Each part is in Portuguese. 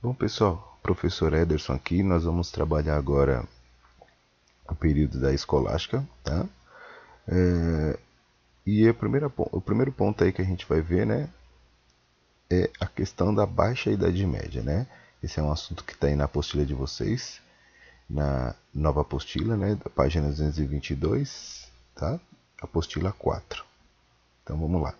Bom, pessoal, professor Ederson aqui. Nós vamos trabalhar agora o período da escolástica, tá? É, e a primeira, o primeiro ponto aí que a gente vai ver, né, é a questão da baixa Idade Média, né? Esse é um assunto que está aí na apostila de vocês, na nova apostila, né, da página 222, tá? Apostila 4. Então vamos lá.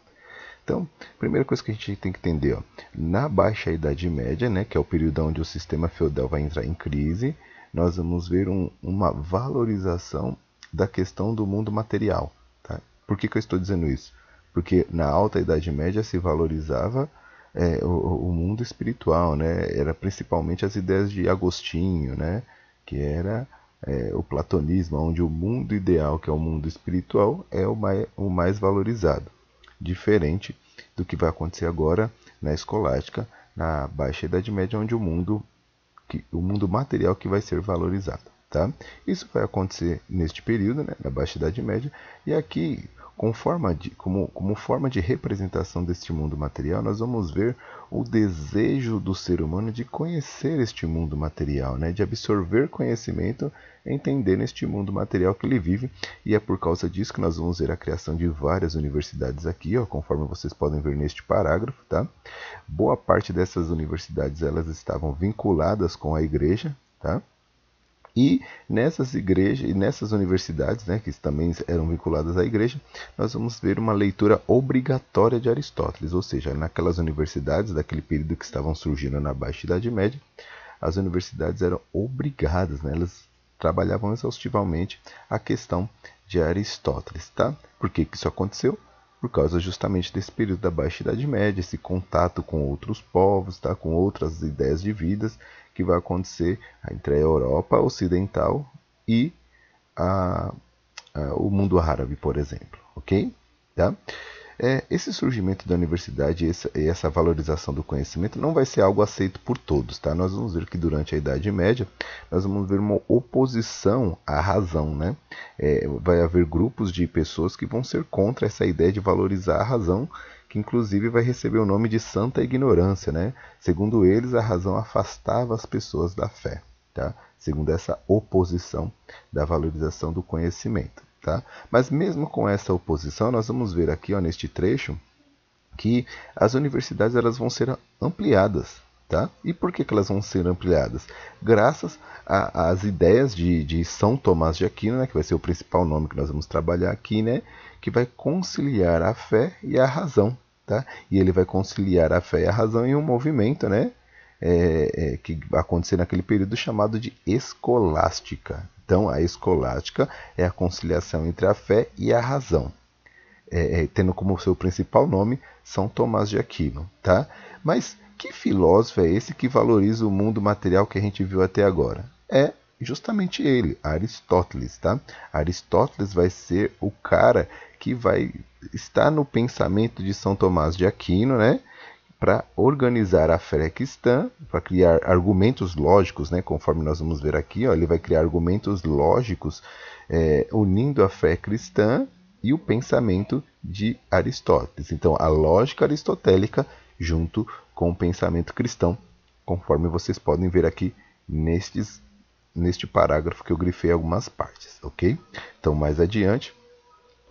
Então, primeira coisa que a gente tem que entender, ó, na Baixa Idade Média, né, que é o período onde o sistema feudal vai entrar em crise, nós vamos ver um, uma valorização da questão do mundo material. Tá? Por que, que eu estou dizendo isso? Porque na Alta Idade Média se valorizava é, o, o, mundo espiritual, né? Era principalmente as ideias de Agostinho, né? Que era é, o platonismo, onde o mundo ideal, que é o mundo espiritual, é o mais, o mais valorizado. Diferente do que vai acontecer agora na escolástica, na Baixa Idade Média, onde o mundo, que, o mundo material que vai ser valorizado. Tá? Isso vai acontecer neste período, né, na Baixa Idade Média, e aqui como forma, de, como, como forma de representação deste mundo material, nós vamos ver o desejo do ser humano de conhecer este mundo material, né? de absorver conhecimento, entender este mundo material que ele vive, e é por causa disso que nós vamos ver a criação de várias universidades aqui, ó, conforme vocês podem ver neste parágrafo. Tá? Boa parte dessas universidades elas estavam vinculadas com a igreja, tá? E nessas igrejas e nessas universidades, né, que também eram vinculadas à igreja, nós vamos ver uma leitura obrigatória de Aristóteles, ou seja, naquelas universidades daquele período que estavam surgindo na Baixa Idade Média, as universidades eram obrigadas, né, elas trabalhavam exaustivamente a questão de Aristóteles, tá? Por que, que isso aconteceu? Por causa justamente desse período da Baixa Idade Média, esse contato com outros povos, tá? com outras ideias de vidas que vai acontecer entre a Europa Ocidental e a, a, o mundo árabe, por exemplo. Ok? Tá? É, esse surgimento da universidade e essa, valorização do conhecimento não vai ser algo aceito por todos, tá? Nós vamos ver que durante a Idade Média nós vamos ver uma oposição à razão, né? É, vai haver grupos de pessoas que vão ser contra essa ideia de valorizar a razão que inclusive vai receber o nome de santa ignorância, né? Segundo eles, a razão afastava as pessoas da fé, tá? Segundo essa oposição da valorização do conhecimento, tá? Mas mesmo com essa oposição, nós vamos ver aqui, ó, neste trecho, que as universidades elas vão ser ampliadas, Tá? E por que, que elas vão ser ampliadas? Graças às ideias de, de, São Tomás de Aquino, né, que vai ser o principal nome que nós vamos trabalhar aqui, né, que vai conciliar a fé e a razão. Tá? E ele vai conciliar a fé e a razão em um movimento né, é, é, que aconteceu naquele período chamado de escolástica. Então, a escolástica é a conciliação entre a fé e a razão, é, é tendo como seu principal nome São Tomás de Aquino. Tá? Mas que filósofo é esse que valoriza o mundo material que a gente viu até agora? É justamente ele, Aristóteles, tá? Aristóteles vai ser o cara que vai estar no pensamento de São Tomás de Aquino, né? Para organizar a fé cristã, para criar argumentos lógicos, né? Conforme nós vamos ver aqui, ó, ele vai criar argumentos lógicos é, unindo a fé cristã e o pensamento de Aristóteles. Então, a lógica aristotélica junto com o pensamento cristão, conforme vocês podem ver aqui nestes, neste parágrafo que eu grifei algumas partes, ok? Então, mais adiante,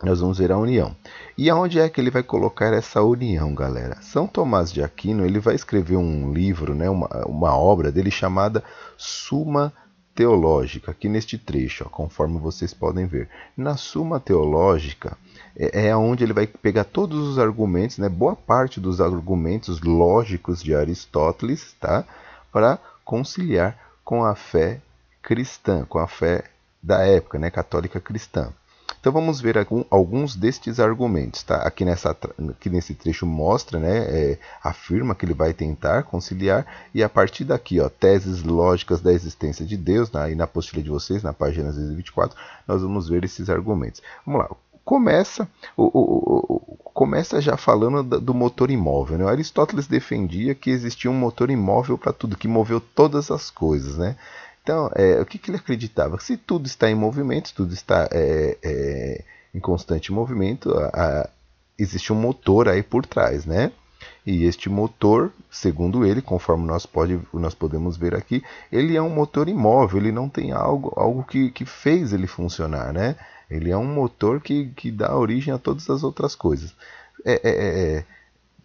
nós vamos ver a união. E aonde é que ele vai colocar essa união, galera? São Tomás de Aquino, ele vai escrever um livro, né, uma, uma obra dele chamada Suma teológica aqui neste trecho, ó, conforme vocês podem ver. Na Suma Teológica é, é onde ele vai pegar todos os argumentos, né, boa parte dos argumentos lógicos de Aristóteles, tá, para conciliar com a fé cristã, com a fé da época, né, católica cristã. Então vamos ver algum, alguns destes argumentos, tá? Aqui, nessa, aqui nesse trecho mostra, né, é, afirma que ele vai tentar conciliar e a partir daqui, ó, teses lógicas da existência de Deus, na, né, aí na apostila de vocês, na página 24, nós vamos ver esses argumentos. Vamos lá, começa o, o, o, começa já falando do motor imóvel. Né? Aristóteles defendia que existia um motor imóvel para tudo, que moveu todas as coisas. Né? Então, é, o que, que, ele acreditava? Se tudo está em movimento, tudo está é, é, em constante movimento, a, a, existe um motor aí por trás, né? E este motor, segundo ele, conforme nós, pode, nós podemos ver aqui, ele é um motor imóvel, ele não tem algo, algo que, que fez ele funcionar, né? Ele é um motor que, que dá origem a todas as outras coisas. É, é, é, é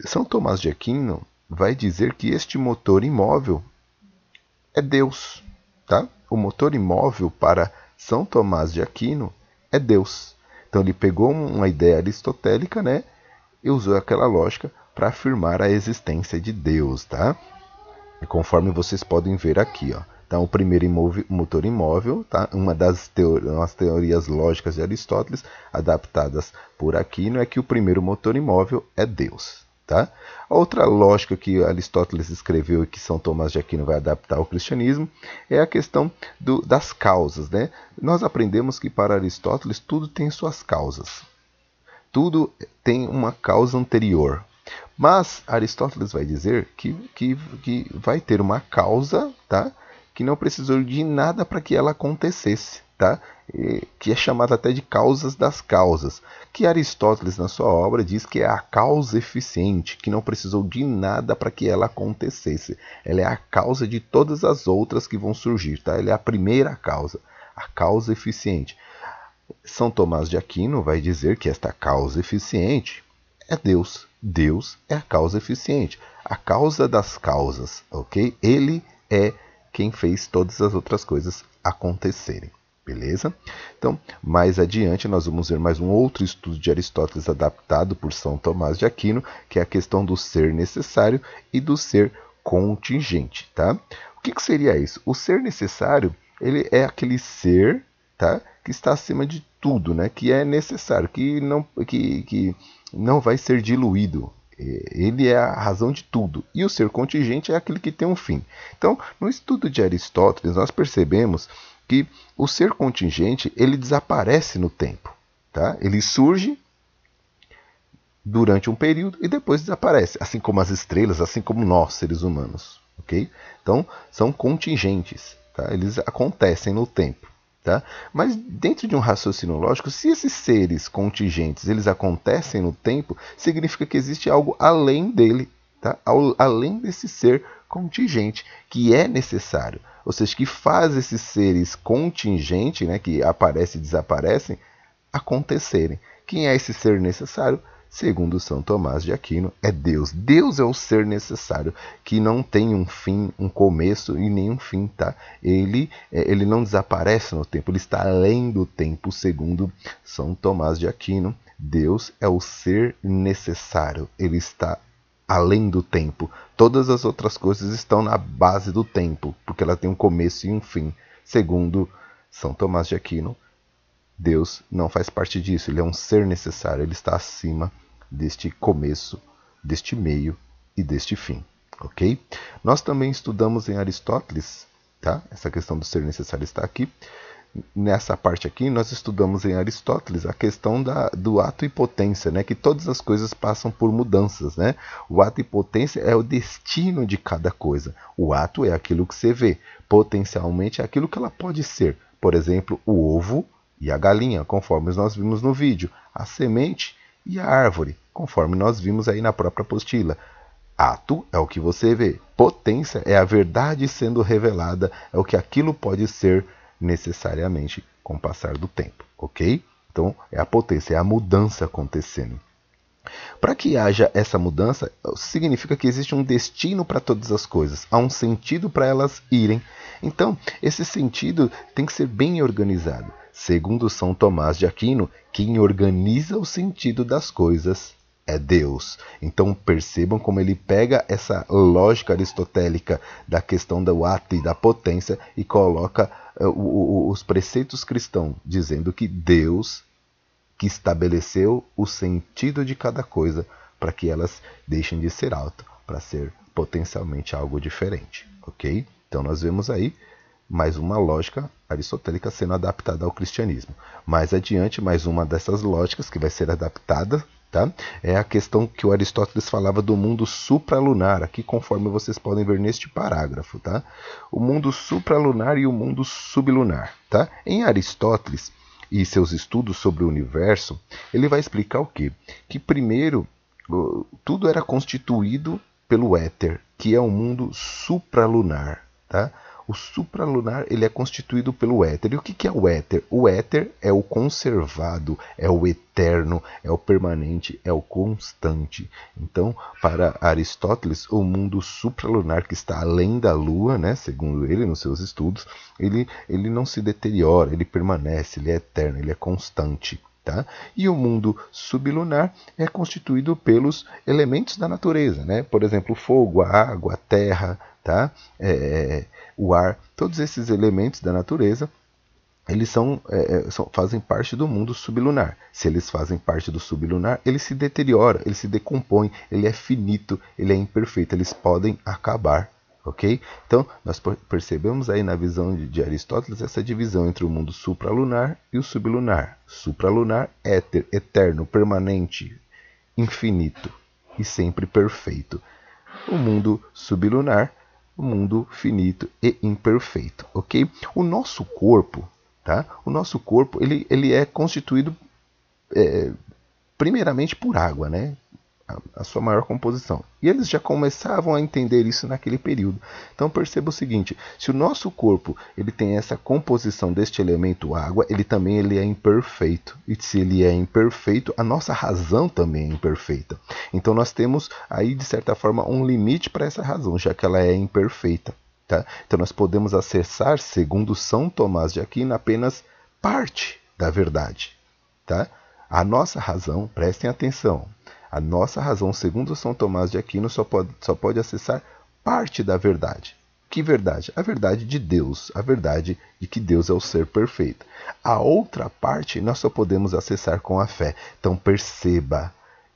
São Tomás de Aquino vai dizer que este motor imóvel é Deus Tá? O motor imóvel para São Tomás de Aquino é Deus. Então ele pegou uma ideia aristotélica né, e usou aquela lógica para afirmar a existência de Deus. Tá? E conforme vocês podem ver aqui. Ó. Então, o primeiro imóvel, motor imóvel, tá? uma das teorias lógicas de Aristóteles, adaptadas por Aquino, é que o primeiro motor imóvel é Deus. Tá? Outra lógica que Aristóteles escreveu e que São Tomás de Aquino vai adaptar ao cristianismo é a questão do, das causas. Né? Nós aprendemos que para Aristóteles tudo tem suas causas. Tudo tem uma causa anterior. Mas Aristóteles vai dizer que, que, que vai ter uma causa tá? que não precisou de nada para que ela acontecesse, tá? E, que é chamada até de causas das causas, que Aristóteles na sua obra diz que é a causa eficiente, que não precisou de nada para que ela acontecesse. Ela é a causa de todas as outras que vão surgir, tá? Ela é a primeira causa, a causa eficiente. São Tomás de Aquino vai dizer que esta causa eficiente é Deus. Deus é a causa eficiente, a causa das causas, ok? Ele é quem fez todas as outras coisas acontecerem. Beleza? Então, mais adiante, nós vamos ver mais um outro estudo de Aristóteles adaptado por São Tomás de Aquino, que é a questão do ser necessário e do ser contingente. Tá? O que, que seria isso? O ser necessário ele é aquele ser tá? que está acima de tudo, né? que é necessário, que não, que, que não vai ser diluído, é, ele é a razão de tudo, e o ser contingente é aquele que tem um fim. Então, no estudo de Aristóteles, nós percebemos que o ser contingente ele desaparece no tempo. Tá? Ele surge durante um período e depois desaparece, assim como as estrelas, assim como nós, seres humanos. ok? Então, são contingentes, tá? eles acontecem no tempo. Tá? Mas dentro de um raciocínio lógico, se esses seres contingentes eles acontecem no tempo, significa que existe algo além dele, tá? Ao, além desse ser contingente que é necessário, ou seja, que faz esses seres contingentes, né, que aparecem e desaparecem, acontecerem. Quem é esse ser necessário? segundo São Tomás de Aquino, é Deus. Deus é o ser necessário que não tem um fim, um começo e nenhum fim, tá? Ele, é, ele não desaparece no tempo, ele está além do tempo, segundo São Tomás de Aquino. Deus é o ser necessário, ele está além do tempo. Todas as outras coisas estão na base do tempo, porque ela tem um começo e um fim. Segundo São Tomás de Aquino, Deus não faz parte disso, ele é um ser necessário, ele está acima deste começo, deste meio e deste fim, ok? Nós também estudamos em Aristóteles, tá? Essa questão do ser necessário está aqui. Nessa parte aqui, nós estudamos em Aristóteles a questão da, do ato e potência, né? que todas as coisas passam por mudanças. Né? O ato e potência é o destino de cada coisa. O ato é aquilo que você vê, potencialmente é aquilo que ela pode ser. Por exemplo, o ovo e a galinha, conforme nós vimos no vídeo. A semente e a árvore, conforme nós vimos aí na própria apostila. Ato é o que você vê, potência é a verdade sendo revelada, é o que aquilo pode ser necessariamente com o passar do tempo, ok? Então é a potência, é a mudança acontecendo. Para que haja essa mudança, significa que existe um destino para todas as coisas, há um sentido para elas irem. Então, esse sentido tem que ser bem organizado. Segundo São Tomás de Aquino, quem organiza o sentido das coisas é Deus. Então percebam como ele pega essa lógica aristotélica da questão do ato e da potência e coloca uh, o, o, os preceitos cristãos, dizendo que Deus que estabeleceu o sentido de cada coisa para que elas deixem de ser alto para ser potencialmente algo diferente, ok? Então nós vemos aí mais uma lógica aristotélica sendo adaptada ao cristianismo. Mais adiante, mais uma dessas lógicas que vai ser adaptada Tá? É a questão que o Aristóteles falava do mundo supralunar, aqui conforme vocês podem ver neste parágrafo, tá? O mundo supralunar e o mundo sublunar, tá? Em Aristóteles, e seus estudos sobre o universo, ele vai explicar o quê? Que primeiro tudo era constituído pelo éter, que é um mundo supralunar, tá? O supralunar ele é constituído pelo éter. E o que, que é o éter? O éter é o conservado, é o eterno, é o permanente, é o constante. Então, para Aristóteles, o mundo supralunar que está além da Lua, né, segundo ele nos seus estudos, ele, ele não se deteriora, ele permanece, ele é eterno, ele é constante. Tá? E o mundo sublunar é constituído pelos elementos da natureza, né? por exemplo, fogo, a água, a terra, tá? É, o ar, todos esses elementos da natureza eles são, é, é são, fazem parte do mundo sublunar. Se eles fazem parte do sublunar, ele se deteriora, ele se decompõe, ele é finito, ele é imperfeito, eles podem acabar Ok? Então, nós percebemos aí na visão de Aristóteles essa divisão entre o mundo supralunar e o sublunar. Supralunar, éter, eterno, permanente, infinito e sempre perfeito. O mundo sublunar, o mundo finito e imperfeito, ok? O nosso corpo, tá? O nosso corpo, ele, ele é constituído é, primeiramente por água, né? a, sua maior composição. E eles já começavam a entender isso naquele período. Então perceba o seguinte: se o nosso corpo ele tem essa composição deste elemento água, ele também ele é imperfeito. E se ele é imperfeito, a nossa razão também é imperfeita. Então nós temos aí de certa forma um limite para essa razão, já que ela é imperfeita. Tá? Então nós podemos acessar, segundo São Tomás de Aquino, apenas parte da verdade. Tá? A nossa razão, prestem atenção, a nossa razão, segundo São Tomás de Aquino, só pode, só pode acessar parte da verdade. Que verdade? A verdade de Deus, a verdade de que Deus é o ser perfeito. A outra parte nós só podemos acessar com a fé. Então perceba,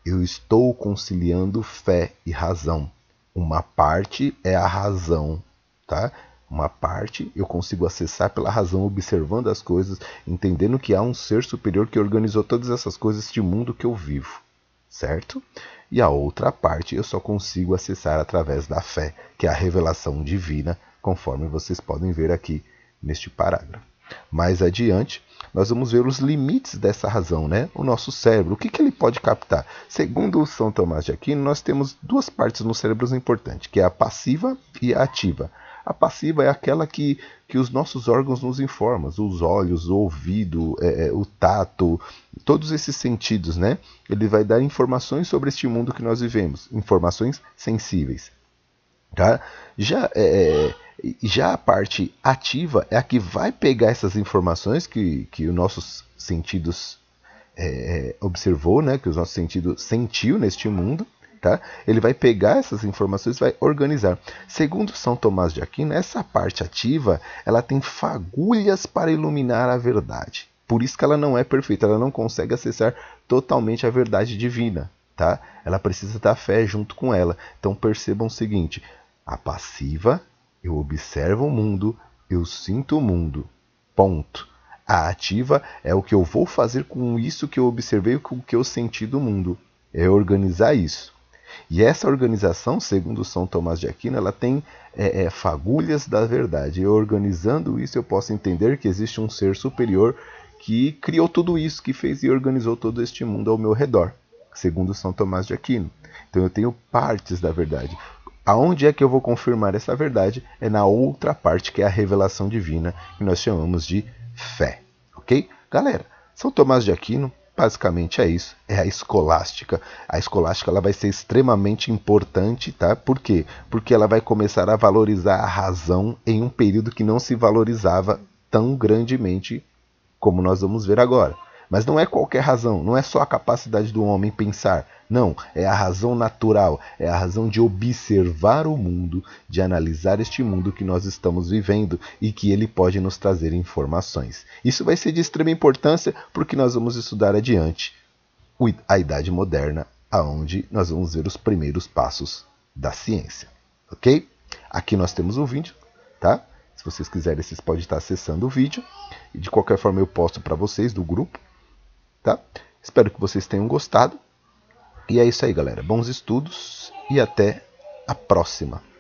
eu estou conciliando fé e razão. Uma parte é a razão, tá? Uma parte eu consigo acessar pela razão, observando as coisas, entendendo que há um ser superior que organizou todas essas coisas, este mundo que eu vivo certo? E a outra parte eu só consigo acessar através da fé, que é a revelação divina, conforme vocês podem ver aqui neste parágrafo. Mais adiante, nós vamos ver os limites dessa razão, né? O nosso cérebro, o que, que ele pode captar? Segundo São Tomás de Aquino, nós temos duas partes no cérebro importantes, que é a passiva e a ativa. A passiva é aquela que, que os nossos órgãos nos informam, os olhos, o ouvido, é, é, o tato, todos esses sentidos, né? Ele vai dar informações sobre este mundo que nós vivemos, informações sensíveis. Tá? Já, é, é já a parte ativa é a que vai pegar essas informações que, que os nossos sentidos é, é observou, né, que o nosso sentido sentiu neste mundo, Tá? Ele vai pegar essas informações e vai organizar. Segundo São Tomás de Aquino, essa parte ativa ela tem fagulhas para iluminar a verdade. Por isso que ela não é perfeita, ela não consegue acessar totalmente a verdade divina. Tá? Ela precisa da fé junto com ela. Então percebam o seguinte: a passiva, eu observo o mundo, eu sinto o mundo. Ponto. A ativa é o que eu vou fazer com isso que eu observei, com o que eu senti do mundo. É organizar isso. E essa organização, segundo São Tomás de Aquino, ela tem é, é, fagulhas da verdade. E organizando isso, eu posso entender que existe um ser superior que criou tudo isso, que fez e organizou todo este mundo ao meu redor, segundo São Tomás de Aquino. Então eu tenho partes da verdade. Aonde é que eu vou confirmar essa verdade? É na outra parte, que é a revelação divina, que nós chamamos de fé. Ok? Galera, São Tomás de Aquino Basicamente é isso, é a escolástica. A escolástica ela vai ser extremamente importante, tá? Por quê? Porque ela vai começar a valorizar a razão em um período que não se valorizava tão grandemente como nós vamos ver agora. Mas não é qualquer razão, não é só a capacidade do homem pensar. Não, é a razão natural, é a razão de observar o mundo, de analisar este mundo que nós estamos vivendo e que ele pode nos trazer informações. Isso vai ser de extrema importância porque nós vamos estudar adiante a Idade Moderna, aonde nós vamos ver os primeiros passos da ciência. Ok? Aqui nós temos o um vídeo, tá? Se vocês quiserem, vocês podem estar acessando o vídeo. E de qualquer forma eu posto para vocês do grupo Tá? Espero que vocês tenham gostado. E é isso aí, galera. Bons estudos e até a próxima.